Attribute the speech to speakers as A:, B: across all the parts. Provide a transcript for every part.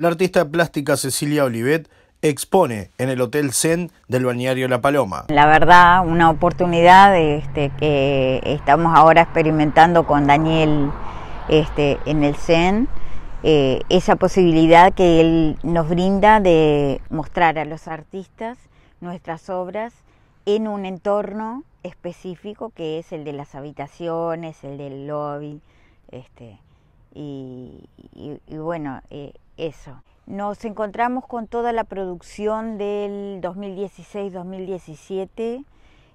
A: La artista plástica Cecilia Olivet expone en el Hotel Zen del balneario La Paloma.
B: La verdad, una oportunidad este, que estamos ahora experimentando con Daniel este, en el Zen. Eh, esa posibilidad que él nos brinda de mostrar a los artistas nuestras obras en un entorno específico que es el de las habitaciones, el del lobby, este, y, bueno, eh, eso. Nos encontramos con toda la producción del 2016-2017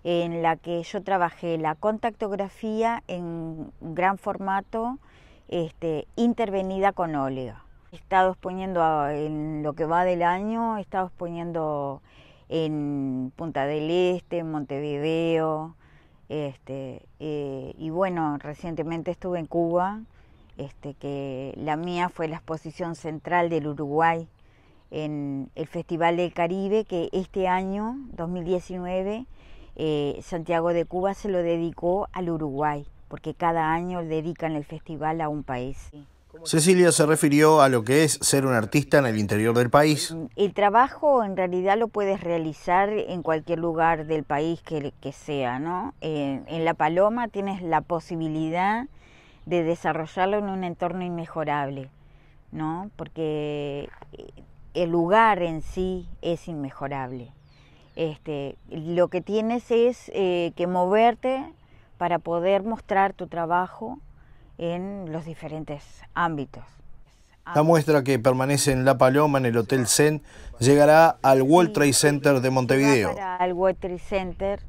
B: en la que yo trabajé la contactografía en gran formato, este, intervenida con óleo. He estado exponiendo en lo que va del año, he estado exponiendo en Punta del Este, en Montevideo, este, eh, y bueno, recientemente estuve en Cuba este, que la mía fue la exposición central del Uruguay en el Festival del Caribe, que este año, 2019, eh, Santiago de Cuba se lo dedicó al Uruguay, porque cada año dedican el festival a un país.
A: Cecilia se refirió a lo que es ser un artista en el interior del país.
B: El trabajo en realidad lo puedes realizar en cualquier lugar del país que, sea, ¿no? Eh, en La Paloma tienes la posibilidad de desarrollarlo en un entorno inmejorable, ¿no? Porque eh, el lugar en sí es inmejorable. Este, lo que tienes es eh, que moverte para poder mostrar tu trabajo en los diferentes ámbitos.
A: La muestra que permanece en La Paloma, en el Hotel Zen, llegará al World Trade Center de Montevideo.
B: Al World Trade Center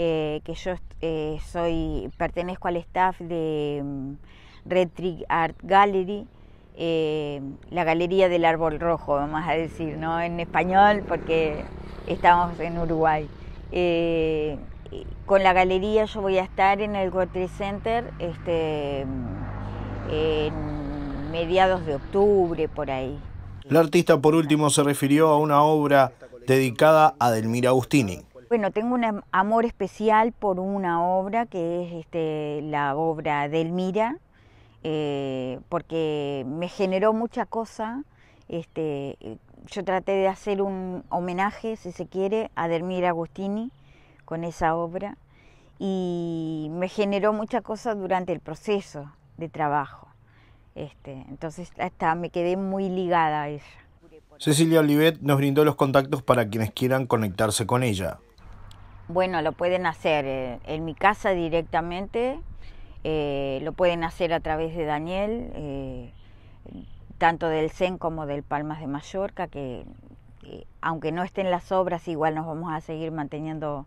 B: eh, que yo eh, soy, pertenezco al staff de mm, Red Trick Art Gallery, eh, la Galería del Árbol Rojo, vamos a decir, ¿no? En español, porque estamos en Uruguay. con la galería yo voy a estar en el World Center este, mm, en mediados de octubre, por ahí.
A: La artista, por último, se refirió a una obra dedicada a Delmira Agustini.
B: Bueno, tengo un amor especial por una obra que es este, la obra de Elmira, eh, porque me generó mucha cosa. Este, yo traté de hacer un homenaje, si se quiere, a Delmira Agustini con esa obra y me generó mucha cosa durante el proceso de trabajo. Este, entonces hasta me quedé muy ligada a ella.
A: Cecilia Olivet nos brindó los contactos para quienes quieran conectarse con ella.
B: Bueno, lo pueden hacer eh, en mi casa directamente, eh, lo pueden hacer a través de Daniel, eh, tanto del CEN como del Palmas de Mallorca, que aunque no estén las obras, igual nos vamos a seguir manteniendo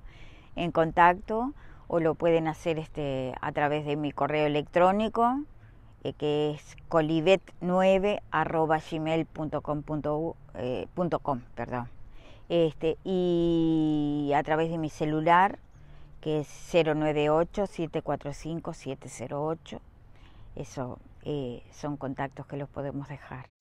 B: en contacto, o lo pueden hacer este, a través de mi correo electrónico, que es colivet9 perdón. Este, y a través de mi celular, que es 098-745-708. Eso eh, son contactos que los podemos dejar.